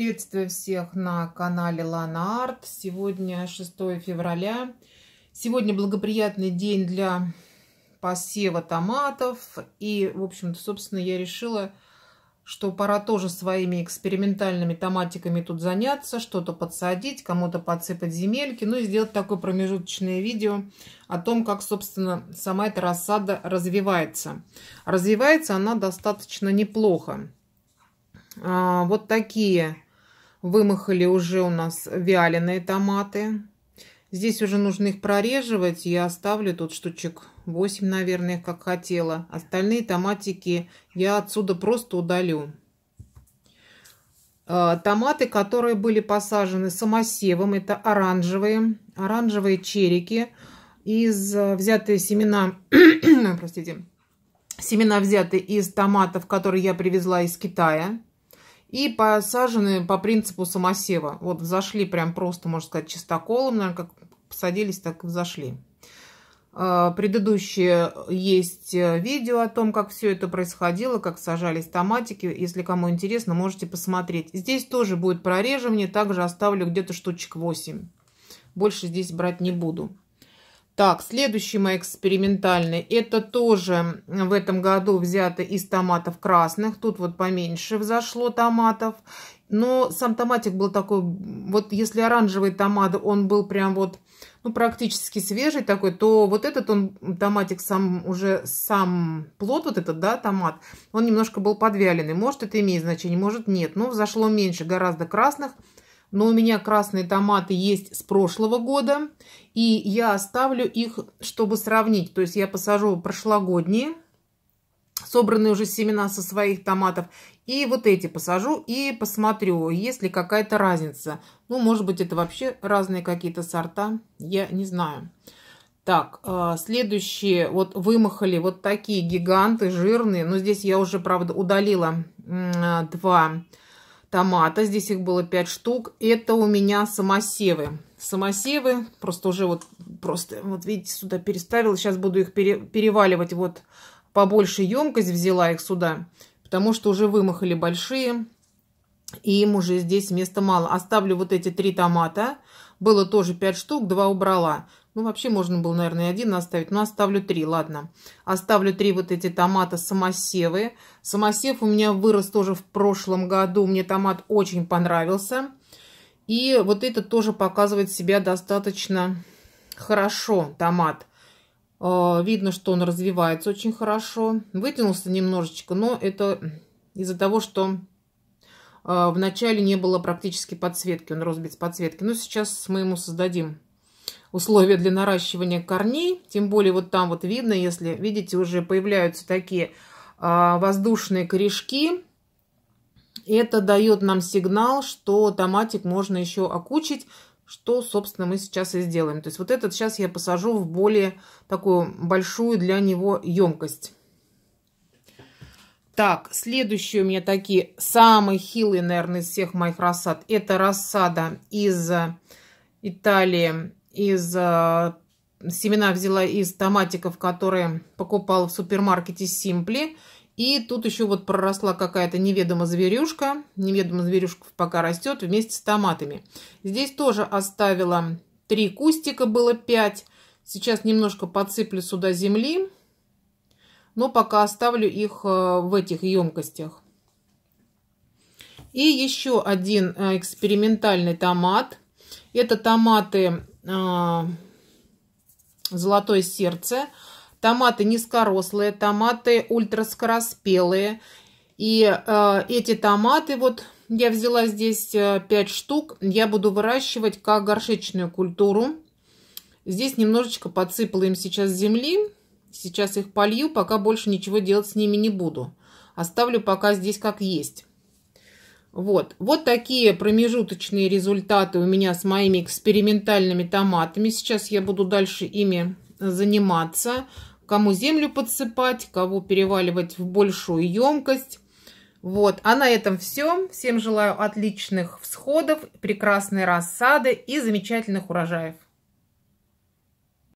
Приветствую всех на канале Лана Арт. Сегодня 6 февраля. Сегодня благоприятный день для посева томатов. И, в общем-то, собственно, я решила, что пора тоже своими экспериментальными томатиками тут заняться, что-то подсадить, кому-то подсыпать земельки, ну и сделать такое промежуточное видео о том, как, собственно, сама эта рассада развивается. Развивается она достаточно неплохо а, вот такие Вымахали уже у нас вяленые томаты. Здесь уже нужно их прореживать. Я оставлю тут штучек 8, наверное, как хотела. Остальные томатики я отсюда просто удалю. Э, томаты, которые были посажены самосевом, это оранжевые, оранжевые черики из э, взятые семена, простите, семена взяты из томатов, которые я привезла из Китая. И посажены по принципу самосева. Вот взошли прям просто, можно сказать, чистоколом, наверное, как посадились, так и взошли. А, Предыдущее есть э, видео о том, как все это происходило, как сажались томатики. Если кому интересно, можете посмотреть. Здесь тоже будет прореживание, также оставлю где-то штучек 8. Больше здесь брать не буду. Так, следующий мой экспериментальный. Это тоже в этом году взято из томатов красных. Тут вот поменьше взошло томатов. Но сам томатик был такой, вот если оранжевый томат, он был прям вот, ну, практически свежий такой, то вот этот он, томатик сам, уже сам плод вот этот, да, томат, он немножко был подвяленный. Может, это имеет значение, может, нет. Но взошло меньше, гораздо красных но у меня красные томаты есть с прошлого года, и я оставлю их, чтобы сравнить. То есть я посажу прошлогодние, собранные уже семена со своих томатов, и вот эти посажу и посмотрю, есть ли какая-то разница. Ну, может быть, это вообще разные какие-то сорта, я не знаю. Так, э, следующие, вот вымахали вот такие гиганты жирные, но здесь я уже, правда, удалила э, два томата. Здесь их было 5 штук. Это у меня самосевы. Самосевы. Просто уже вот, просто, вот видите, сюда переставила. Сейчас буду их пере, переваливать. Вот побольше емкость взяла их сюда. Потому что уже вымахали большие. И им уже здесь места мало. Оставлю вот эти три томата. Было тоже 5 штук, два убрала. Ну, вообще можно было, наверное, один оставить. Но оставлю три, ладно. Оставлю три вот эти томата самосевы. Самосев у меня вырос тоже в прошлом году. Мне томат очень понравился. И вот этот тоже показывает себя достаточно хорошо, томат. А, видно, что он развивается очень хорошо. Вытянулся немножечко, но это из-за того, что а, в начале не было практически подсветки. Он рос без подсветки. Но сейчас мы ему создадим условия для наращивания корней. Тем более вот там вот видно, если, видите, уже появляются такие а, воздушные корешки. Это дает нам сигнал, что томатик можно еще окучить, что, собственно, мы сейчас и сделаем. То есть вот этот сейчас я посажу в более такую большую для него емкость. Так, следующие у меня такие самые хилые, наверное, из всех моих рассад. Это рассада из Италии из а, семена взяла из томатиков, которые покупала в супермаркете Simply, И тут еще вот проросла какая-то неведома зверюшка. Неведома зверюшка пока растет вместе с томатами. Здесь тоже оставила три кустика, было пять. Сейчас немножко подсыплю сюда земли, но пока оставлю их а, в этих емкостях. И еще один а, экспериментальный томат. Это томаты а, золотое сердце, томаты низкорослые, томаты ультраскороспелые. И э, эти томаты, вот я взяла здесь 5 э, штук, я буду выращивать как горшечную культуру. Здесь немножечко подсыпала им сейчас земли, сейчас их полью, пока больше ничего делать с ними не буду. Оставлю пока здесь как есть. Вот. вот такие промежуточные результаты у меня с моими экспериментальными томатами. Сейчас я буду дальше ими заниматься. Кому землю подсыпать, кого переваливать в большую емкость. Вот. А на этом все. Всем желаю отличных всходов, прекрасной рассады и замечательных урожаев.